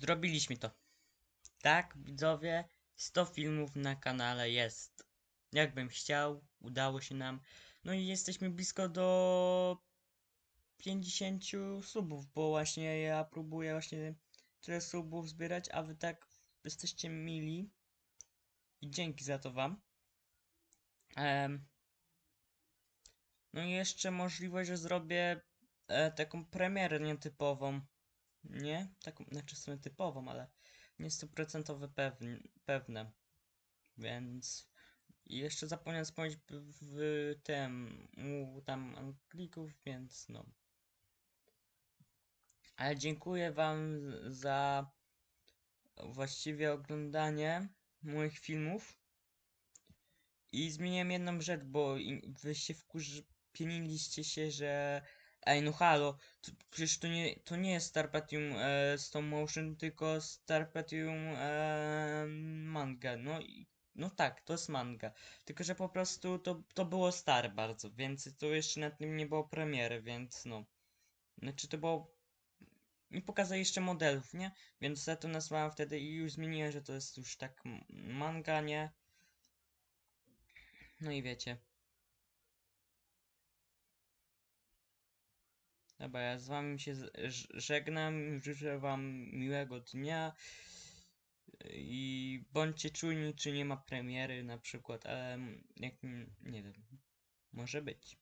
Zrobiliśmy to. Tak, widzowie, 100 filmów na kanale jest. Jakbym chciał, udało się nam. No i jesteśmy blisko do 50 subów, bo właśnie ja próbuję właśnie tyle subów zbierać, a wy tak jesteście mili. I dzięki za to wam. No i jeszcze możliwość, że zrobię e, taką premierę nietypową nie? Tak, znaczy w sumie typową, ale nie stuprocentowo pewne, pewne. Więc i jeszcze zapomniałem wspomnieć w tym u tam Anglików, więc no. Ale dziękuję wam za właściwie oglądanie moich filmów. I zmieniłem jedną rzecz, bo wy się wkurz... pieniliście się, że Ej, no halo, to, przecież to nie, to nie jest Starpetium e, Stone Motion, tylko Starpetium e, manga, no i no tak, to jest manga. Tylko, że po prostu to, to było stare bardzo, więc to jeszcze nad nim nie było premiery, więc no. Znaczy to było... Nie pokazał jeszcze modelów, nie? Więc ja to nazwałem wtedy i już zmieniłem, że to jest już tak manga, nie? No i wiecie. Dobra, ja z wami się żegnam, życzę wam miłego dnia i bądźcie czujni, czy nie ma premiery na przykład, ale jak, nie wiem, może być.